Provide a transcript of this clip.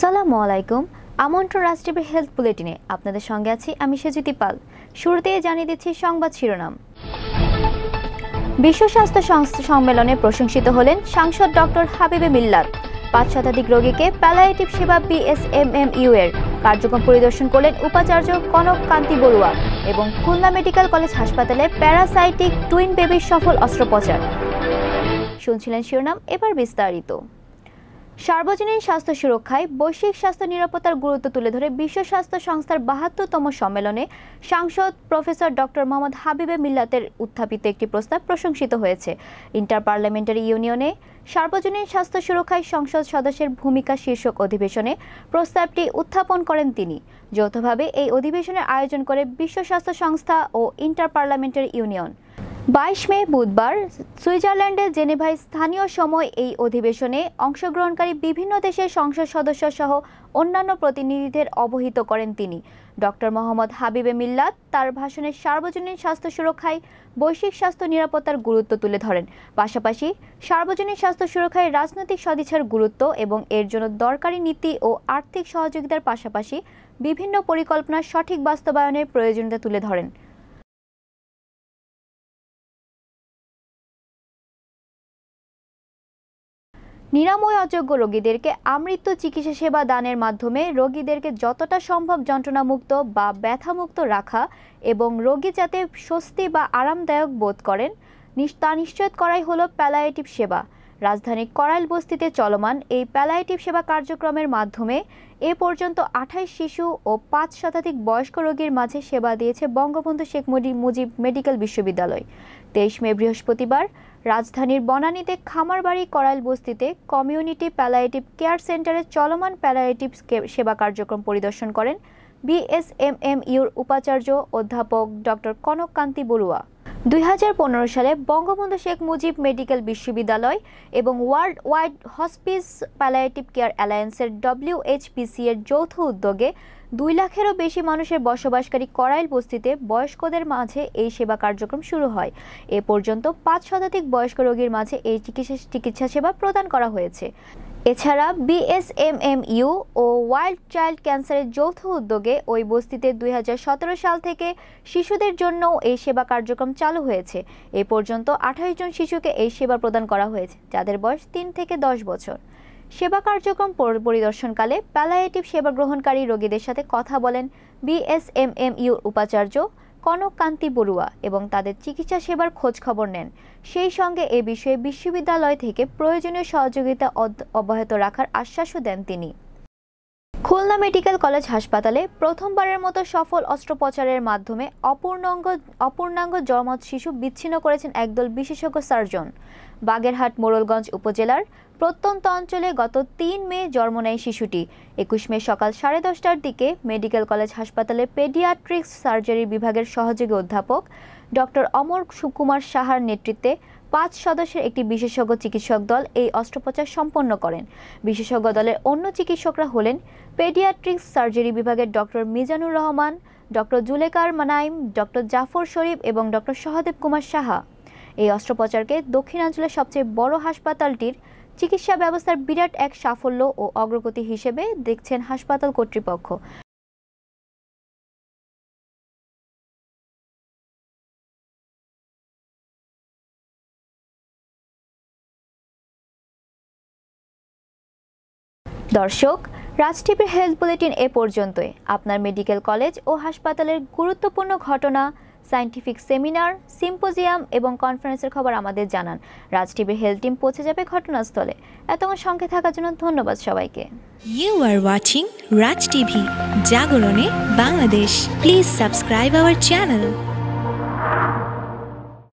আসসালামু আলাইকুম আমন্ত্রণ রাষ্ট্রীয় হেলথ বুলেটিনে আপনাদের সঙ্গে আছি আমি সেজুতি পাল শুরুতেই জানিয়ে দিচ্ছি সংবাদ শিরোনাম বিশ্ব স্বাস্থ্য সংস্থা সম্মেলনে প্রশংসিত হলেন সাংসদ ডক্টর হাবিবে মিল্লাত পাঁচ শতাধিক রোগীকে প্যালায়েটিভ সেবা বিএসএমএমইউ এর কার্যক্রম পরিদর্শন করলেন উপাচার্য কনক কান্তি বড়ুয়া এবং খুলনা মেডিকেল কলেজ হাসপাতালে প্যারাসাইটিক টুইন বেবির সফল অস্ত্রোপচার শুনছিলেন শিরোনাম এবার বিস্তারিত সার্বজনীন স্বাস্থ্য সুরক্ষায় বৈশ্বিক স্বাস্থ্য নিরাপত্তার গুরুত্ব তুলে ধরে বিশ্ব স্বাস্থ্য সংস্থার বাহাত্তরতম সম্মেলনে সাংসদ প্রফেসর ডক্টর মোহাম্মদ হাবিবে মিল্লাতের উত্থাপিত একটি প্রস্তাব প্রশংসিত হয়েছে ইন্টার পার্লামেন্টারি ইউনিয়নে সার্বজনীন স্বাস্থ্য সুরক্ষায় সংসদ সদস্যের ভূমিকা শীর্ষক অধিবেশনে প্রস্তাবটি উত্থাপন করেন তিনি যৌথভাবে এই অধিবেশনের আয়োজন করে বিশ্ব স্বাস্থ্য সংস্থা ও ইন্টার পার্লামেন্টারি ইউনিয়ন বাইশ মে বুধবার সুইজারল্যান্ডের জেনেভায় স্থানীয় সময় এই অধিবেশনে অংশগ্রহণকারী বিভিন্ন দেশের সংসদ সদস্য সহ অন্যান্য প্রতিনিধিদের অবহিত করেন তিনি ডক্টর মোহাম্মদ হাবিবে মিল্লাত তার ভাষণে সার্বজনীন স্বাস্থ্য সুরক্ষায় বৈশ্বিক স্বাস্থ্য নিরাপত্তার গুরুত্ব তুলে ধরেন পাশাপাশি সার্বজনীন স্বাস্থ্য সুরক্ষায় রাজনৈতিক সদিচ্ছার গুরুত্ব এবং এর জন্য দরকারি নীতি ও আর্থিক সহযোগিতার পাশাপাশি বিভিন্ন পরিকল্পনার সঠিক বাস্তবায়নের প্রয়োজনীয়তা তুলে ধরেন নিরাময় অযোগ্য রোগীদেরকে আমৃত্য চিকিৎসা সেবা দানের মাধ্যমে রোগীদেরকে যতটা সম্ভব যন্ত্রণামুক্ত বা ব্যথামুক্ত রাখা এবং রোগী যাতে স্বস্তি বা আরামদায়ক বোধ করেন তা নিশ্চয় করাই হল প্যালায়েটিভ সেবা রাজধানীর করাইল বস্তিতে চলমান এই প্যালায়েটিভ সেবা কার্যক্রমের মাধ্যমে এ পর্যন্ত আঠাইশ শিশু ও পাঁচ শতাধিক বয়স্ক রোগীর মাঝে সেবা দিয়েছে বঙ্গবন্ধু শেখ মুজিব মেডিকেল বিশ্ববিদ্যালয় তেইশ মে বৃহস্পতিবার রাজধানীর বনানীতে খামারবাড়ি করাইল বস্তিতে কমিউনিটি প্যালায়েটিভ কেয়ার সেন্টারে চলমান প্যালায়েটিভ সেবা কার্যক্রম পরিদর্শন করেন বিএসএমএম ইউর উপাচার্য অধ্যাপক ডক্টর কনক কান্তি বড়ুয়া দুই সালে বঙ্গবন্ধু শেখ মুজিব মেডিকেল বিশ্ববিদ্যালয় এবং world wide hospice palliative care অ্যালায়েন্সের ডব্লিউএইচপিসি এর যৌথ উদ্যোগে দুই লাখেরও বেশি মানুষের বসবাসকারী করাইল বস্তিতে বয়স্কদের মাঝে এই সেবা কার্যক্রম শুরু হয় এ পর্যন্ত পাঁচ শতাধিক বয়স্ক রোগীর মাঝে এই চিকিৎসা চিকিৎসা সেবা প্রদান করা হয়েছে এছাড়া বিএসএমএমইউ ও ওয়াইল্ড চাইল্ড ক্যান্সারের যৌথ উদ্যোগে ওই বস্তিতে দুই সাল থেকে শিশুদের জন্য এই সেবা কার্যক্রম চালু হয়েছে এ পর্যন্ত আঠাশ জন শিশুকে এই সেবা প্রদান করা হয়েছে যাদের বয়স তিন থেকে দশ বছর সেবা কার্যক্রম পরিদর্শনকালে প্যালায়েটিভ সেবা গ্রহণকারী রোগীদের সাথে কথা বলেন বিএসএমএমইউর উপাচার্য কনক কান্তি বড়ুয়া এবং তাদের চিকিৎসা সেবার খোঁজ খবর নেন সেই সঙ্গে এ বিষয়ে বিশ্ববিদ্যালয় থেকে প্রয়োজনীয় সহযোগিতা অব্যাহত রাখার আশ্বাসও দেন তিনি খুলনা মেডিকেল কলেজ হাসপাতালে প্রথমবারের মতো সফল অস্ত্রোপচারের মাধ্যমে অপূর্ণাঙ্গ অপূর্ণাঙ্গ জর্মত শিশু বিচ্ছিন্ন করেছেন একদল বিশেষজ্ঞ সার্জন বাগেরহাট মোড়লগঞ্জ উপজেলার প্রত্যন্ত অঞ্চলে গত তিন মে জন্ম নেয় শিশুটি একুশ মে সকাল সাড়ে দশটার দিকে মেডিকেল কলেজ হাসপাতালে পেডিয়াট্রিক্স সার্জারি বিভাগের সহযোগী অধ্যাপক ডক্টর অমর সুকুমার সাহার নেতৃত্বে পাঁচ সদস্যের একটি বিশেষজ্ঞ চিকিৎসক দল এই অস্ত্রোপচার সম্পন্ন করেন বিশেষজ্ঞ দলের অন্য চিকিৎসকরা হলেন পেডিয়াট্রিক্স সার্জারি বিভাগের doctor Mizanur Rahman doctor Zulekar Manaim doctor Jafar Sharif এবং ডক্টর সহদেব কুমার সাহা এই অস্ত্রোপচারকে দক্ষিণাঞ্চলের সবচেয়ে বড় হাসপাতালটির চিকিৎসা ব্যবস্থার বিরাট এক সাফল্য ও অগ্রগতি হিসেবে দেখছেন হাসপাতাল কর্তৃপক্ষ দর্শক রাজ টিভির হেলথ বুলেটিন এ পর্যন্তই আপনার মেডিকেল কলেজ ও হাসপাতালের গুরুত্বপূর্ণ ঘটনা সায়েন্টিফিক সেমিনার সিম্পোজিয়াম এবং কনফারেন্সের খবর আমাদের জানান রাজ টিভির হেলথ টিম পৌঁছে যাবে ঘটনাস্থলে এতক্ষণ সঙ্গে থাকার জন্য ধন্যবাদ সবাইকে you are watching Raj TV জাগরণে Bangladesh please subscribe our channel